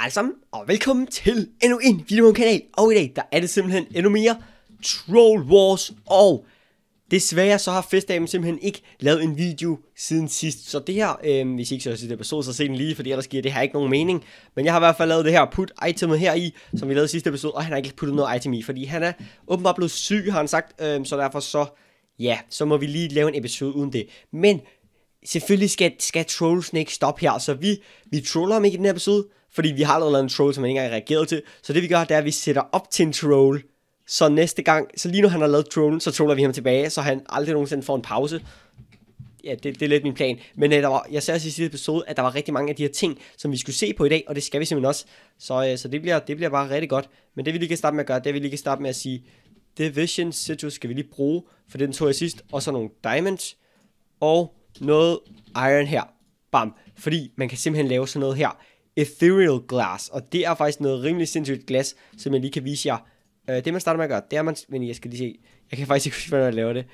Hej sammen, og velkommen til endnu en video kanal. Og i dag, der er det simpelthen endnu mere Troll Wars. Og desværre så har festdagen simpelthen ikke lavet en video siden sidst. Så det her, øh, hvis I ikke så det episode, så se den lige, fordi ellers giver det her ikke nogen mening. Men jeg har i hvert fald lavet det her put itemet her i, som vi lavede sidste episode. Og han har ikke puttet noget item i, fordi han er åbenbart blevet syg, har han sagt. Øh, så derfor så, ja, så må vi lige lave en episode uden det. Men selvfølgelig skal, skal trollsene ikke stoppe her, så vi, vi troller ham ikke i den her episode, fordi vi har allerede en troll, som han ikke engang reageret til. Så det vi gør, det er, at vi sætter op til en troll, så næste gang, så lige nu han har lavet trollen, så troller vi ham tilbage, så han aldrig nogensinde får en pause. Ja, det, det er lidt min plan. Men uh, der var, jeg sagde også i sidste episode, at der var rigtig mange af de her ting, som vi skulle se på i dag, og det skal vi simpelthen også. Så, uh, så det, bliver, det bliver bare rigtig godt. Men det vi lige kan starte med at gøre, det vi lige kan starte med at sige, Vision Citrus skal vi lige bruge, for den tog jeg sidst, og så nogle diamonds, og noget iron her. Bam. Fordi man kan simpelthen lave sådan noget her. Ethereal Glass, og det er faktisk noget rimelig sindssygt glas, som jeg lige kan vise jer. Øh, det man starter med at gøre, det er man, men jeg skal lige se, jeg kan faktisk ikke huske, hvordan jeg laver det.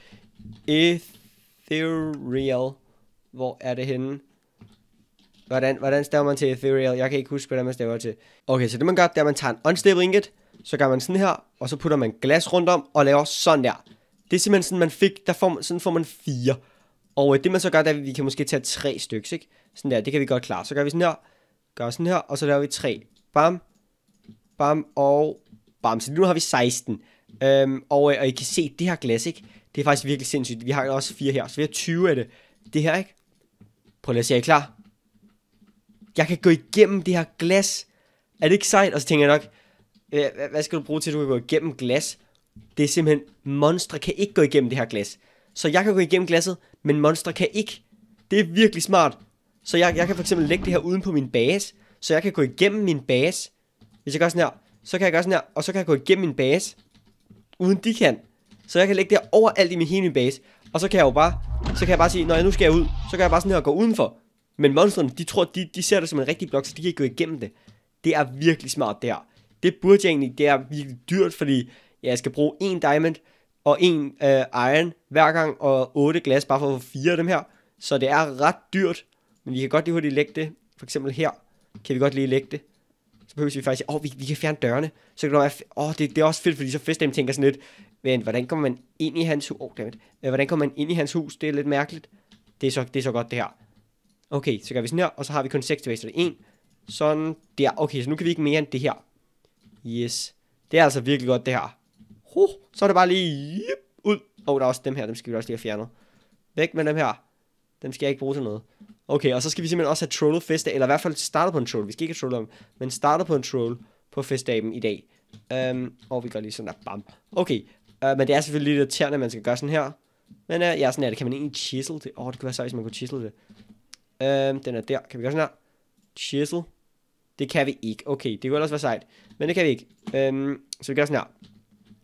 Ethereal, hvor er det henne? Hvordan, hvordan staver man til Ethereal? Jeg kan ikke huske, hvordan man staver til. Okay, så det man gør, det er, at man tager en unstable ingot, så gør man sådan her, og så putter man glas rundt om, og laver sådan der. Det er simpelthen sådan, man fik, der får, sådan får man fire. Og øh, det man så gør, det er, at vi kan måske tage tre stykker, ikke? Sådan der, det kan vi godt klare. Så gør vi sådan her, gør sådan her, og så laver vi 3. Bam, bam og bam. Så nu har vi 16. Øhm, og, øh, og I kan se, det her glas, ikke? Det er faktisk virkelig sindssygt. Vi har også 4 her, så vi har 20 af det. Det her, ikke? Prøv lige at se, er I klar? Jeg kan gå igennem det her glas. Er det ikke sejt? Og så tænker jeg nok, øh, hvad skal du bruge til, at du kan gå igennem glas? Det er simpelthen, monstre kan ikke gå igennem det her glas. Så jeg kan gå igennem glasset, men monstre kan ikke. Det er virkelig smart. Så jeg, jeg kan for eksempel lægge det her uden på min base, så jeg kan gå igennem min base. Hvis jeg gør sådan her, så kan jeg gøre sådan her, og så kan jeg gå igennem min base, uden de kan. Så jeg kan lægge det her overalt i min hele min base, og så kan jeg jo bare, så kan jeg bare sige, når jeg nu skal jeg ud, så kan jeg bare sådan her og gå udenfor. Men monstrene, de tror, de, de ser det som en rigtig blok, så de kan ikke gå igennem det. Det er virkelig smart det her. Det burde jeg egentlig, det er virkelig dyrt, fordi jeg skal bruge en diamond og en øh, iron hver gang, og otte glas bare for at få fire af dem her. Så det er ret dyrt, men vi kan godt lige hurtigt lægge det. For eksempel her kan vi godt lige lægge det. Så behøver vi faktisk åh, oh, vi, vi kan fjerne dørene. Så kan det være, åh, oh, det, det er også fedt, fordi så Festheim tænker sådan lidt, men hvordan kommer man ind i hans hus? Oh, Men Hvordan kommer man ind i hans hus? Det er lidt mærkeligt. Det er så, det er så godt, det her. Okay, så gør vi sådan her, og så har vi kun 6 tilbage, så det er 1. Sådan der. Okay, så nu kan vi ikke mere end det her. Yes. Det er altså virkelig godt, det her. Huh, så er det bare lige yep, ud. Og oh, der er også dem her, dem skal vi også lige have fjernet. Væk med dem her. Dem skal jeg ikke bruge til noget. Okay, og så skal vi simpelthen også have trollet festdag, eller i hvert fald starte på en troll. Vi skal ikke have om, men starte på en troll på festdagen i dag. Um, og vi gør lige sådan der, bam. Okay, uh, men det er selvfølgelig lidt irriterende, at man skal gøre sådan her. Men uh, ja, sådan er det kan man egentlig chisel det. Åh, oh, det kunne være sejt, hvis man kunne chisel det. Um, den er der. Kan vi gøre sådan her? Chisel. Det kan vi ikke. Okay, det kunne ellers være sejt. Men det kan vi ikke. Um, så vi gør sådan her.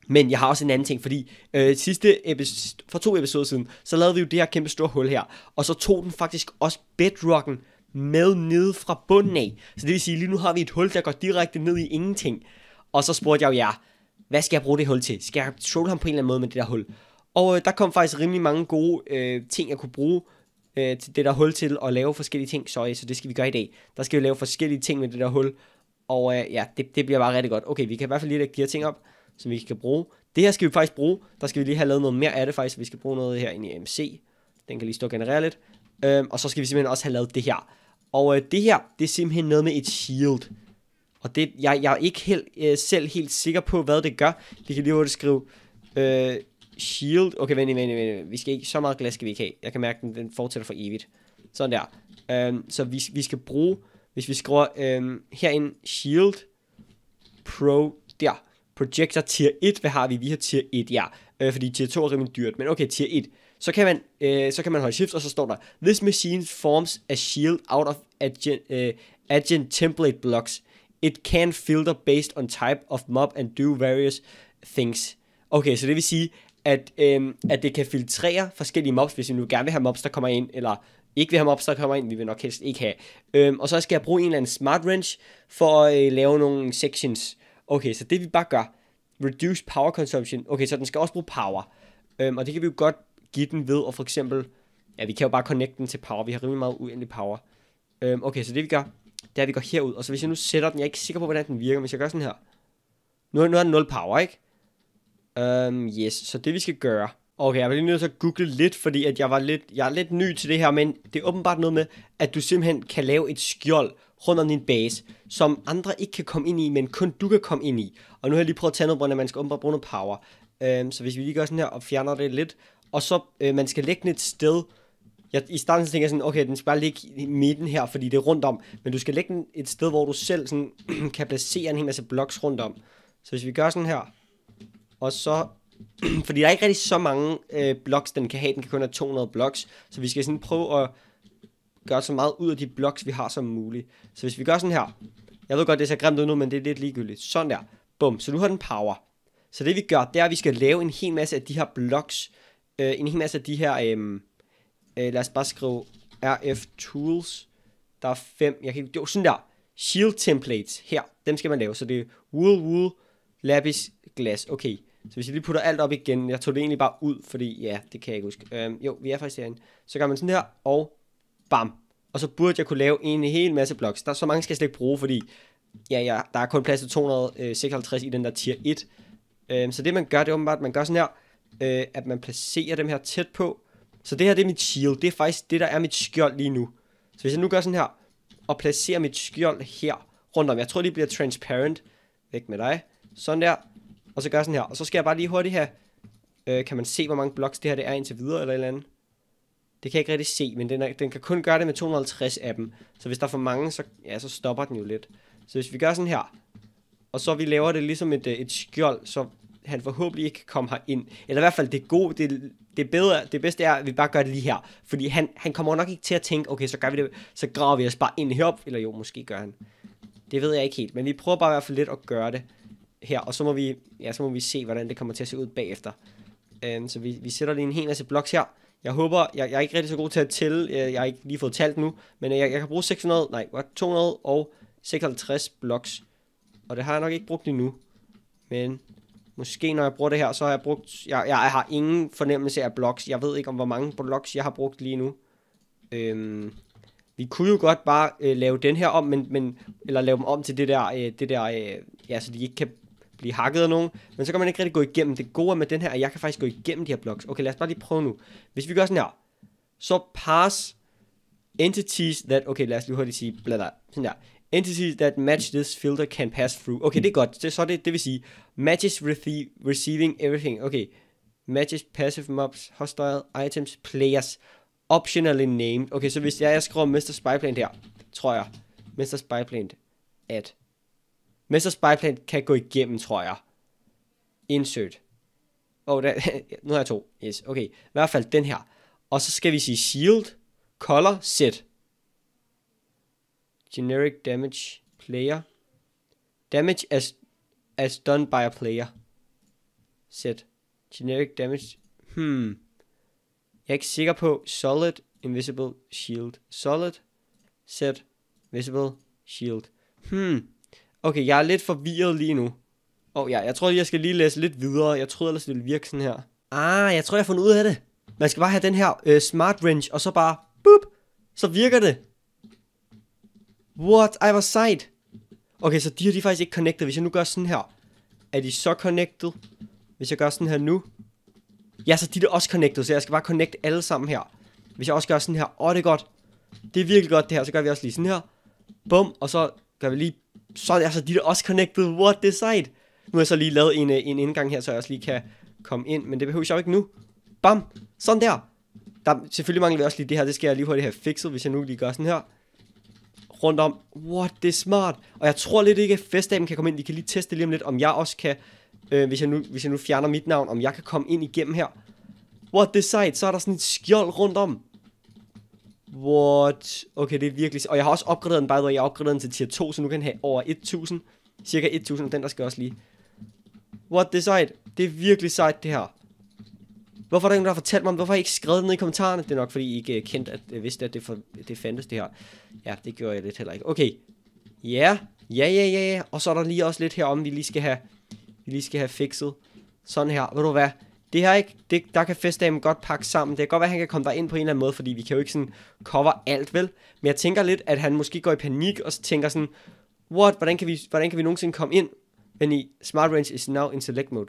Men jeg har også en anden ting, fordi øh, sidste episode, for to episoder siden, så lavede vi jo det her kæmpe store hul her, og så tog den faktisk også bedrocken med ned fra bunden af. Så det vil sige, lige nu har vi et hul, der går direkte ned i ingenting. Og så spurgte jeg jo jer, hvad skal jeg bruge det hul til? Skal jeg troll ham på en eller anden måde med det der hul? Og øh, der kom faktisk rimelig mange gode øh, ting, jeg kunne bruge øh, til det der hul til at lave forskellige ting. Sorry, så det skal vi gøre i dag. Der skal vi lave forskellige ting med det der hul. Og øh, ja, det, det bliver bare rigtig godt. Okay, vi kan i hvert fald lige lægge de her ting op som vi kan bruge. Det her skal vi faktisk bruge. Der skal vi lige have lavet noget mere af det faktisk. Vi skal bruge noget her ind i MC. Den kan lige stå generelt. lidt. Øhm, og så skal vi simpelthen også have lavet det her. Og øh, det her, det er simpelthen noget med et shield. Og det, jeg, jeg er ikke helt, øh, selv helt sikker på, hvad det gør. Vi kan lige hurtigt skrive øh, shield. Okay, vent, vent, vent, vent. Vi skal ikke, så meget glas skal vi ikke have. Jeg kan mærke, den, den fortsætter for evigt. Sådan der. Øhm, så vi, vi skal bruge, hvis vi skriver øh, herinde shield pro der projector tier 1, hvad har vi? Vi har tier 1, ja, øh, fordi tier 2 er rimelig dyrt, men okay, tier 1. Så kan, man, øh, så kan man holde shift, og så står der, This machine forms a shield out of agent, øh, agent template blocks. It can filter based on type of mob and do various things. Okay, så det vil sige, at, øh, at det kan filtrere forskellige mobs, hvis vi nu gerne vil have mobs, der kommer ind, eller ikke vil have mobs, der kommer ind, vi vil nok helst ikke have. Øh, og så skal jeg bruge en eller anden smart wrench for at øh, lave nogle sections. Okay, så det vi bare gør, reduce power consumption. Okay, så den skal også bruge power. Øhm, og det kan vi jo godt give den ved, og for eksempel, ja, vi kan jo bare connecte den til power. Vi har rimelig meget uendelig power. Øhm, okay, så det vi gør, det er, at vi går herud. Og så hvis jeg nu sætter den, jeg er ikke sikker på, hvordan den virker, men hvis jeg gør sådan her. Nu, nu har den 0 power, ikke? Øhm, yes, så det vi skal gøre, Okay, jeg var lige nødt til at google lidt, fordi at jeg, var lidt, jeg er lidt ny til det her, men det er åbenbart noget med, at du simpelthen kan lave et skjold, rundt om din base, som andre ikke kan komme ind i, men kun du kan komme ind i. Og nu har jeg lige prøvet at tage noget, hvordan man skal bruge noget power. Øhm, så hvis vi lige gør sådan her og fjerner det lidt, og så øh, man skal lægge den et sted, jeg, I starten så tænker jeg sådan, okay, den skal bare ligge i midten her, fordi det er rundt om. Men du skal lægge den et sted, hvor du selv sådan, kan placere en hel masse bloks rundt om. Så hvis vi gør sådan her, og så... fordi der er ikke rigtig så mange øh, bloks, den kan have. Den kan kun have 200 bloks. Så vi skal sådan prøve at gøre så meget ud af de blocks, vi har som muligt. Så hvis vi gør sådan her, jeg ved godt, det ser grimt ud nu, men det er lidt ligegyldigt. Sådan der. Bum. Så nu har den power. Så det vi gør, det er, at vi skal lave en hel masse af de her blocks. Øh, en hel masse af de her, øh, øh, lad os bare skrive RF Tools. Der er fem, jeg kan jo, sådan der. Shield templates her, dem skal man lave. Så det er wool, wool, lapis, glas. Okay, så hvis jeg lige putter alt op igen, jeg tog det egentlig bare ud, fordi ja, det kan jeg ikke huske. Øh, jo, vi er faktisk herinde. Så gør man sådan her, og bam. Og så burde jeg kunne lave en hel masse blocks. Der er så mange, skal jeg slet ikke bruge, fordi ja, ja, der er kun plads til 256 øh, i den der tier 1. Øhm, så det man gør, det er åbenbart, at man gør sådan her, øh, at man placerer dem her tæt på. Så det her, det er mit shield. Det er faktisk det, der er mit skjold lige nu. Så hvis jeg nu gør sådan her, og placerer mit skjold her rundt om. Jeg tror, det bliver transparent. Væk med dig. Sådan der. Og så gør jeg sådan her. Og så skal jeg bare lige hurtigt have, øh, kan man se, hvor mange blocks det her det er indtil videre, eller et eller andet. Det kan jeg ikke rigtig se, men den, er, den kan kun gøre det med 250 af dem. Så hvis der er for mange, så, ja, så stopper den jo lidt. Så hvis vi gør sådan her, og så vi laver det ligesom et, øh, et skjold, så han forhåbentlig ikke kommer ind. Eller i hvert fald det gode, det, det, bedre, det bedste er, at vi bare gør det lige her. Fordi han, han kommer nok ikke til at tænke, okay, så gør vi det, så graver vi os bare ind herop. Eller jo, måske gør han. Det ved jeg ikke helt, men vi prøver bare i hvert fald lidt at gøre det her. Og så må vi, ja, så må vi se, hvordan det kommer til at se ud bagefter. Um, så vi, vi sætter lige en hel masse bloks her. Jeg håber, jeg, jeg er ikke rigtig så god til at tælle, jeg, jeg har ikke lige fået talt nu, men jeg, jeg kan bruge 600, nej, 256 blocks. Og det har jeg nok ikke brugt endnu. Men måske når jeg bruger det her, så har jeg brugt, jeg, jeg har ingen fornemmelse af blocks. Jeg ved ikke om, hvor mange blocks jeg har brugt lige nu. Øhm, vi kunne jo godt bare øh, lave den her om, men, men, eller lave dem om til det der, øh, det der øh, ja, så de ikke kan blive hakket af nogen, men så kan man ikke rigtig gå igennem. Det gode med den her, at jeg kan faktisk gå igennem de her blocks. Okay, lad os bare lige prøve nu. Hvis vi gør sådan her, så pass entities that, okay, lad os lige hurtigt sige, bla, sådan der. Entities that match this filter can pass through. Okay, det er godt. Det, så det, det vil sige, matches receiving everything. Okay, matches passive mobs, hostile items, players, optionally named. Okay, så hvis jeg, jeg skriver Mr. Spyplant her, tror jeg, Mr. Spyplant at Mester Spyplant kan gå igennem, tror jeg. Insert. oh, der, nu har jeg to. Yes, okay. I hvert fald den her. Og så skal vi sige shield, color, set. Generic damage player. Damage as, as done by a player. Set. Generic damage. Hmm. Jeg er ikke sikker på. Solid, invisible, shield. Solid, set, visible, shield. Hmm. Okay, jeg er lidt forvirret lige nu. Og ja, jeg tror, jeg skal lige læse lidt videre. Jeg troede ellers, det ville virke sådan her. Ah, jeg tror, jeg har fundet ud af det. Man skal bare have den her øh, smart wrench, og så bare, boop, så virker det. What? I was sight. Okay, så de her, de er faktisk ikke connected. Hvis jeg nu gør sådan her, er de så connected? Hvis jeg gør sådan her nu. Ja, så de er også connected, så jeg skal bare connect alle sammen her. Hvis jeg også gør sådan her, åh, oh, det er godt. Det er virkelig godt det her, så gør vi også lige sådan her. Bum, og så gør vi lige så er det altså, de er også connected, what the site. Nu har jeg så lige lavet en, øh, en indgang her, så jeg også lige kan komme ind, men det behøver jeg jo ikke nu. Bam, sådan der. der selvfølgelig mangler vi også lige det her, det skal jeg lige hurtigt have fikset, hvis jeg nu lige gør sådan her. Rundt om, what, det er smart. Og jeg tror lidt ikke, at festdagen kan komme ind, de kan lige teste lige om lidt, om jeg også kan, øh, hvis, jeg nu, hvis jeg nu fjerner mit navn, om jeg kan komme ind igennem her. What, det er sejt, så er der sådan et skjold rundt om. What? Okay, det er virkelig... Og jeg har også opgraderet den, by the way. Jeg har opgraderet den til tier 2, så nu kan den have over 1000. Cirka 1000, og den der skal også lige... What, det er sejt. Det er virkelig sejt, det her. Hvorfor er der ingen, der har fortalt mig om, hvorfor har I ikke skrevet det ned i kommentarerne? Det er nok, fordi I ikke kendte, at, jeg vidste, at det, for, det fandtes, det her. Ja, det gjorde jeg lidt heller ikke. Okay. Ja, ja, ja, ja, ja. Og så er der lige også lidt herom, vi lige skal have, vi lige skal have fikset. Sådan her. Ved du hvad? det her ikke, det, der kan festdamen godt pakke sammen. Det kan godt være, at han kan komme der ind på en eller anden måde, fordi vi kan jo ikke sådan cover alt, vel? Men jeg tænker lidt, at han måske går i panik og tænker sådan, what, hvordan kan vi, hvordan kan vi nogensinde komme ind? Men i smart range is now in select mode.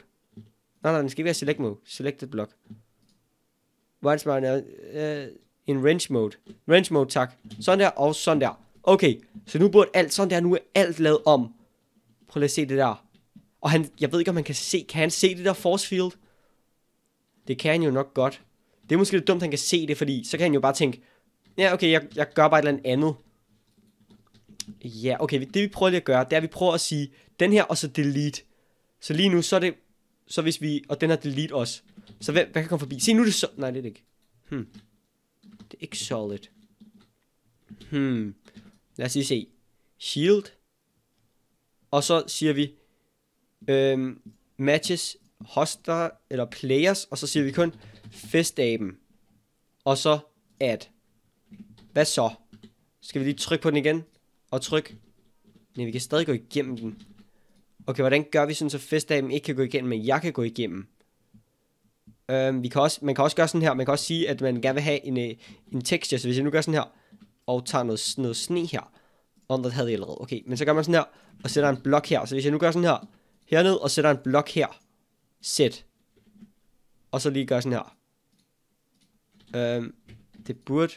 Nej, nej, den skal ikke være select mode. Selected block. Wide smart now, uh, øh, in range mode. Range mode, tak. Sådan der og sådan der. Okay, så nu burde alt sådan der, nu er alt lavet om. Prøv lige at se det der. Og han, jeg ved ikke, om man kan se, kan han se det der force field? Det kan han jo nok godt. Det er måske lidt dumt, at han kan se det, fordi så kan han jo bare tænke, ja, okay, jeg, jeg gør bare et eller andet. Ja, okay, det vi prøver lige at gøre, det er, at vi prøver at sige, den her og så delete. Så lige nu, så er det, så hvis vi, og den her delete også. Så hvad, hvad kan komme forbi? Se, nu er det så, nej, det er det ikke. Hmm. Det er ikke solid. Hmm. Lad os lige se. Shield. Og så siger vi, øhm, matches hoster, eller players, og så siger vi kun festaben, og så add. Hvad så? Skal vi lige trykke på den igen? Og tryk. Nej, vi kan stadig gå igennem den. Okay, hvordan gør vi sådan, så festaben ikke kan gå igennem, men jeg kan gå igennem? Øhm, vi kan også, man kan også gøre sådan her, man kan også sige, at man gerne vil have en, øh, en texture, så hvis jeg nu gør sådan her, og tager noget, noget sne her, om det havde jeg allerede, okay, men så gør man sådan her, og sætter en blok her, så hvis jeg nu gør sådan her, herned, og sætter en blok her, sæt, og så lige gøre sådan her. Øhm, det burde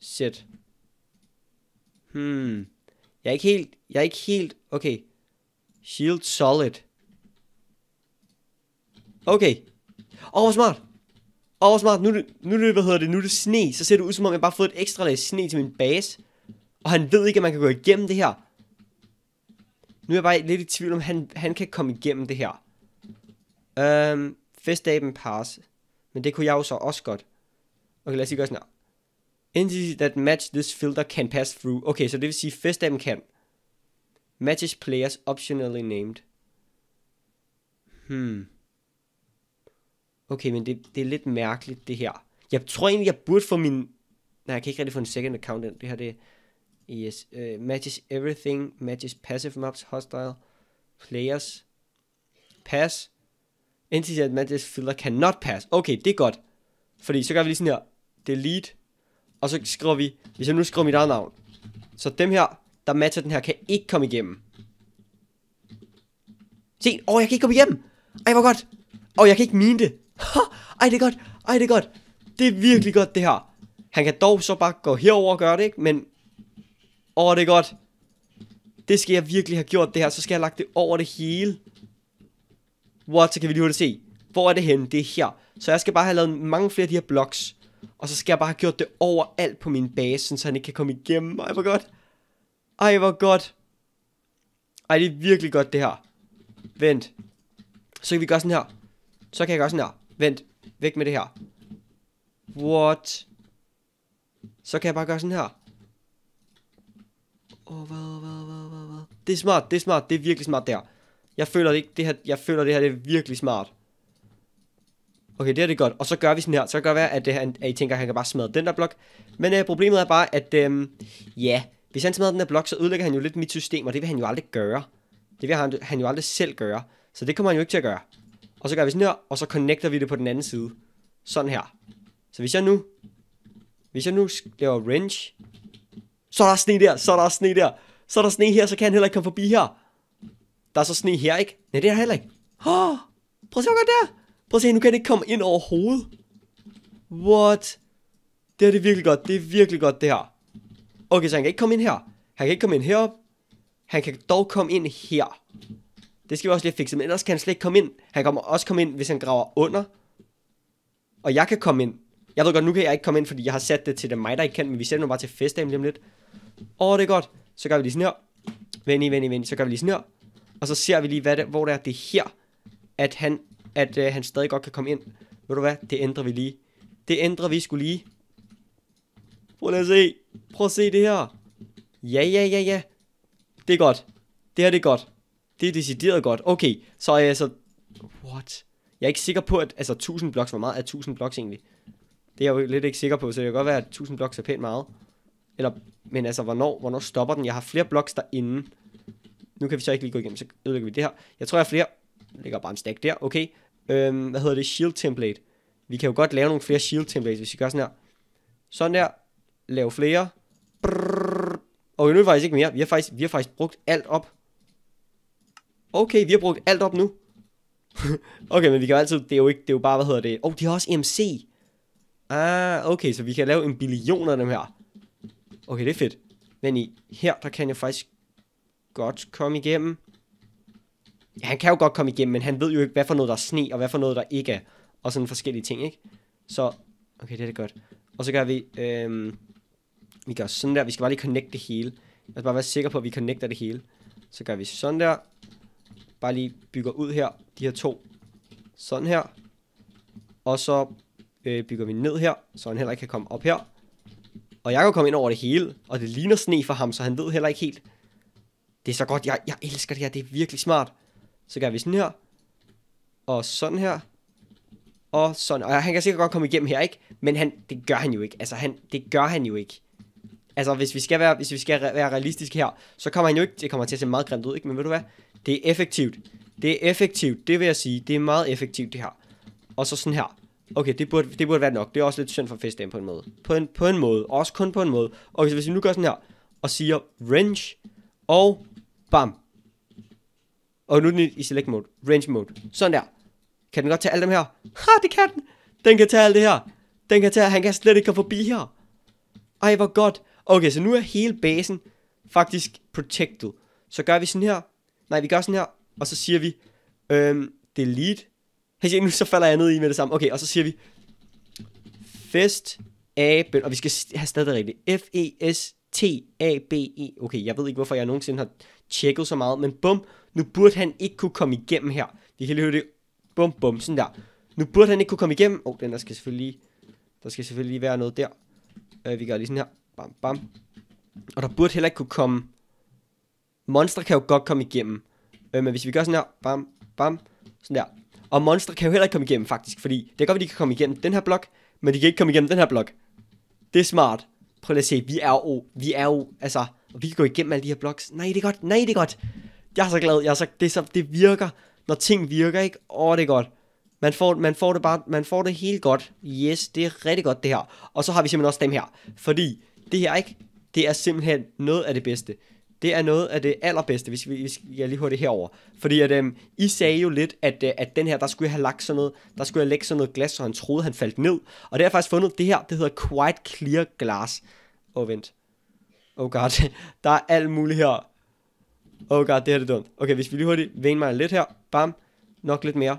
sæt. Hmm. Jeg er ikke helt, jeg er ikke helt, okay. Shield solid. Okay. Åh, oh, hvor smart. Åh, oh, smart. Nu, nu, nu, hvad hedder det, nu er det sne. Så ser det ud som om, jeg bare har fået et ekstra lag sne til min base. Og han ved ikke, at man kan gå igennem det her. Nu er jeg bare lidt i tvivl om, han, han kan komme igennem det her. Øhm, festaben pass. Men det kunne jeg jo så også godt. Okay, lad os lige gøre sådan her. Entities that match this filter can pass through. Okay, så det vil sige, festaben kan. Matches players optionally named. Hmm. Okay, men det, det er lidt mærkeligt, det her. Jeg tror egentlig, jeg burde få min... Nej, jeg kan ikke rigtig få en second account. Det her, det Yes. Uh, matches everything. Matches passive maps. Hostile. Players. Pass entity advantage filter cannot pass. Okay, det er godt. Fordi så gør vi lige sådan her, delete, og så skriver vi, hvis jeg nu skriver mit eget navn, så dem her, der matcher den her, kan ikke komme igennem. Se, åh, oh, jeg kan ikke komme igennem. Ej, hvor godt. Åh, oh, jeg kan ikke mine det. Ha, Ej, det er godt. Ej, det er godt. Det er virkelig godt, det her. Han kan dog så bare gå herover og gøre det, ikke? Men, åh, oh, det er godt. Det skal jeg virkelig have gjort, det her. Så skal jeg have lagt det over det hele what, så kan vi lige hurtigt se, hvor er det henne, det er her. Så jeg skal bare have lavet mange flere af de her blocks, og så skal jeg bare have gjort det overalt på min base, så han ikke kan komme igennem. Ej, hvor godt. Ej, hvor godt. Ej, det er virkelig godt det her. Vent. Så kan vi gøre sådan her. Så kan jeg gøre sådan her. Vent. Væk med det her. What? Så kan jeg bare gøre sådan her. oh, hvad, hvad, hvad, hvad, hvad. Det er smart, det er smart, det er virkelig smart der. Jeg føler, ikke, det her, jeg føler, det her det er virkelig smart. Okay, det her det godt. Og så gør vi sådan her. Så kan det være, at, det her, at I tænker, at han kan bare smadre den der blok. Men øh, problemet er bare, at øh, ja, hvis han smadrer den der blok, så ødelægger han jo lidt mit system, og det vil han jo aldrig gøre. Det vil han, han jo aldrig selv gøre. Så det kommer han jo ikke til at gøre. Og så gør vi sådan her, og så connecter vi det på den anden side. Sådan her. Så hvis jeg nu, hvis jeg nu laver wrench, så er der sne der, så er der sne der, så er der sne her, så kan han heller ikke komme forbi her. Der er så sne her, ikke? Nej, det er der heller ikke. Oh, prøv at se, hvad der. Prøv at se, nu kan det ikke komme ind over hovedet. What? Det er det virkelig godt. Det er virkelig godt, det her. Okay, så han kan ikke komme ind her. Han kan ikke komme ind herop. Han kan dog komme ind her. Det skal vi også lige fikse, men ellers kan han slet ikke komme ind. Han kommer også komme ind, hvis han graver under. Og jeg kan komme ind. Jeg ved godt, nu kan jeg ikke komme ind, fordi jeg har sat det til det mig, der ikke kan, men vi sætter nu bare til festdagen lige om lidt. Åh, det er godt. Så gør vi lige sådan her. Vend i, vend i, vend i. Så gør vi lige sådan her og så ser vi lige, hvad det, hvor det er, det her, at, han, at øh, han stadig godt kan komme ind. Ved du hvad? Det ændrer vi lige. Det ændrer vi skulle lige. Prøv at se. Prøv at se det her. Ja, ja, ja, ja. Det er godt. Det her, det er godt. Det er decideret godt. Okay, så er jeg så... What? Jeg er ikke sikker på, at... Altså, 1000 blocks, hvor meget er 1000 blocks egentlig? Det er jeg jo lidt ikke sikker på, så det kan godt være, at 1000 blocks er pænt meget. Eller, men altså, hvornår, hvornår stopper den? Jeg har flere blocks derinde nu kan vi så ikke lige gå igennem, så ødelægger vi det her. Jeg tror, jeg har flere. Jeg lægger bare en stack der, okay. Øhm, hvad hedder det? Shield template. Vi kan jo godt lave nogle flere shield templates, hvis vi gør sådan her. Sådan der. Lave flere. Brrr. Og nu er vi faktisk ikke mere. Vi har faktisk, vi har faktisk brugt alt op. Okay, vi har brugt alt op nu. okay, men vi kan jo altid, det er jo ikke, det er jo bare, hvad hedder det? Åh, oh, de har også EMC. Ah, okay, så vi kan lave en billion af dem her. Okay, det er fedt. Men i her, der kan jeg faktisk godt komme igennem. Ja, han kan jo godt komme igennem, men han ved jo ikke, hvad for noget der er sne, og hvad for noget der ikke er. Og sådan forskellige ting, ikke? Så, okay, det er det godt. Og så gør vi, øhm, vi gør sådan der, vi skal bare lige connecte det hele. Lad os bare være sikre på, at vi connecter det hele. Så gør vi sådan der. Bare lige bygger ud her, de her to. Sådan her. Og så øh, bygger vi ned her, så han heller ikke kan komme op her. Og jeg kan komme ind over det hele, og det ligner sne for ham, så han ved heller ikke helt, det er så godt, jeg, jeg elsker det her, det er virkelig smart. Så gør vi sådan her, og sådan her, og sådan. Og han kan sikkert godt komme igennem her, ikke? Men han, det gør han jo ikke. Altså, han, det gør han jo ikke. Altså, hvis vi skal være, hvis vi skal være realistiske her, så kommer han jo ikke, det kommer til at se meget grimt ud, ikke? Men ved du hvad? Det er effektivt. Det er effektivt, det vil jeg sige. Det er meget effektivt, det her. Og så sådan her. Okay, det burde, det burde være nok. Det er også lidt synd for festen på en måde. På en, på en måde. Også kun på en måde. Og okay, hvis vi nu gør sådan her, og siger range og Bam. Og nu er den i select mode. Range mode. Sådan der. Kan den godt tage alle dem her? Ha, det kan den. Den kan tage alt det her. Den kan tage, han kan slet ikke komme forbi her. Ej, hvor godt. Okay, så nu er hele basen faktisk protected. Så gør vi sådan her. Nej, vi gør sådan her. Og så siger vi, øhm, delete. Hey, se, nu så falder jeg ned i med det samme. Okay, og så siger vi, fest A-B, Og vi skal have stadig rigtigt. F-E-S-T-A-B-E. E. Okay, jeg ved ikke, hvorfor jeg nogensinde har tjekket så meget, men bum, nu burde han ikke kunne komme igennem her. Vi kan lige høre det. Bum, bum, sådan der. Nu burde han ikke kunne komme igennem. Åh, oh, den der skal selvfølgelig Der skal selvfølgelig lige være noget der. Uh, vi gør lige sådan her. Bam, bam. Og der burde heller ikke kunne komme... Monster kan jo godt komme igennem. Uh, men hvis vi gør sådan her. Bam, bam. Sådan der. Og monster kan jo heller ikke komme igennem, faktisk. Fordi det er godt, at de kan komme igennem den her blok. Men de kan ikke komme igennem den her blok. Det er smart. Prøv lige at se. Vi er jo... Vi er jo... Altså og vi kan gå igennem alle de her blogs. Nej, det er godt, nej, det er godt. Jeg er så glad, jeg er så, det, er så, det virker, når ting virker, ikke? Åh, det er godt. Man får, man får det bare, man får det helt godt. Yes, det er rigtig godt det her. Og så har vi simpelthen også dem her, fordi det her, ikke? Det er simpelthen noget af det bedste. Det er noget af det allerbedste, hvis vi, hvis jeg lige hurtigt herover. Fordi at, øhm, I sagde jo lidt, at, øh, at den her, der skulle jeg have lagt sådan noget, der skulle jeg lægge sådan noget glas, så han troede, han faldt ned. Og det har jeg faktisk fundet, det her, det hedder Quite Clear Glass. Åh, oh, vent. Oh god, der er alt muligt her. Oh god, det her er dumt. Okay, hvis vi lige hurtigt vane mig lidt her. Bam. Nok lidt mere.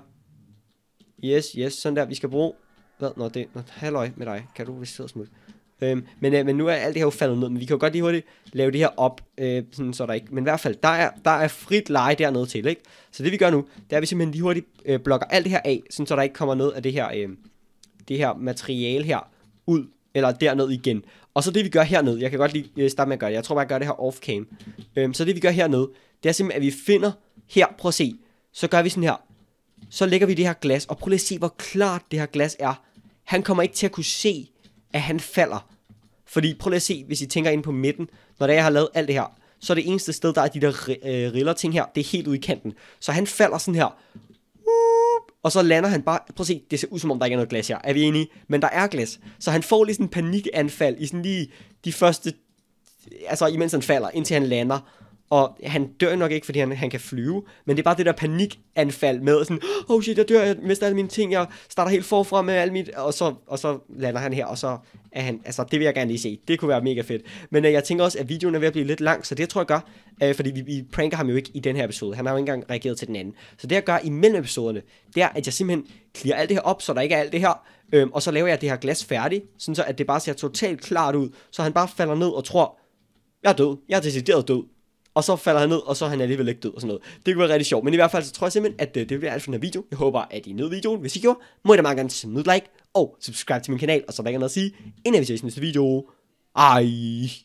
Yes, yes, sådan der. Vi skal bruge... Hvad? Nå, det er... Halløj med dig. Kan du sidde og smutte? Øhm, men, øh, men nu er alt det her jo faldet ned, men vi kan jo godt lige hurtigt lave det her op, øh, sådan, så der ikke... Men i hvert fald, der er, der er frit leje dernede til, ikke? Så det vi gør nu, det er, at vi simpelthen lige hurtigt øh, blokker alt det her af, sådan, så der ikke kommer noget af det her, øh, det her materiale her ud, eller derned igen. Og så det vi gør hernede, jeg kan godt lige øh, starte med at gøre det, jeg tror bare jeg gør det her off cam. Øhm, så det vi gør hernede, det er simpelthen at vi finder, her prøv at se, så gør vi sådan her. Så lægger vi det her glas, og prøv lige at se hvor klart det her glas er. Han kommer ikke til at kunne se, at han falder. Fordi prøv lige at se, hvis I tænker ind på midten, når det er, jeg har lavet alt det her, så er det eneste sted, der er de der øh, riller ting her, det er helt ude i kanten. Så han falder sådan her, og så lander han bare, prøv at se, det ser ud som om der ikke er noget glas her, er vi enige? Men der er glas, så han får lige sådan en panikanfald i sådan lige de første, altså imens han falder, indtil han lander, og han dør nok ikke, fordi han, han kan flyve, men det er bare det der panikanfald med sådan, oh shit, jeg dør, jeg mister alle mine ting, jeg starter helt forfra med alt mit, og så, og så lander han her, og så at han, altså det vil jeg gerne lige se. Det kunne være mega fedt. Men øh, jeg tænker også, at videoen er ved at blive lidt lang, så det tror jeg gør, øh, fordi vi, vi pranker ham jo ikke i den her episode. Han har jo ikke engang reageret til den anden. Så det jeg gør imellem episoderne, det er, at jeg simpelthen klirer alt det her op, så der ikke er alt det her. Øh, og så laver jeg det her glas færdigt, sådan så at det bare ser totalt klart ud, så han bare falder ned og tror, jeg er død. Jeg er decideret død og så falder han ned, og så er han alligevel ikke død og sådan noget. Det kunne være rigtig sjovt, men i hvert fald så tror jeg simpelthen, at det, øh, det vil være alt for den her video. Jeg håber, at I nød videoen. Hvis I gjorde, må I da meget gerne smide like og subscribe til min kanal, og så vil jeg gerne sige, inden vi ses i næste video. Ej.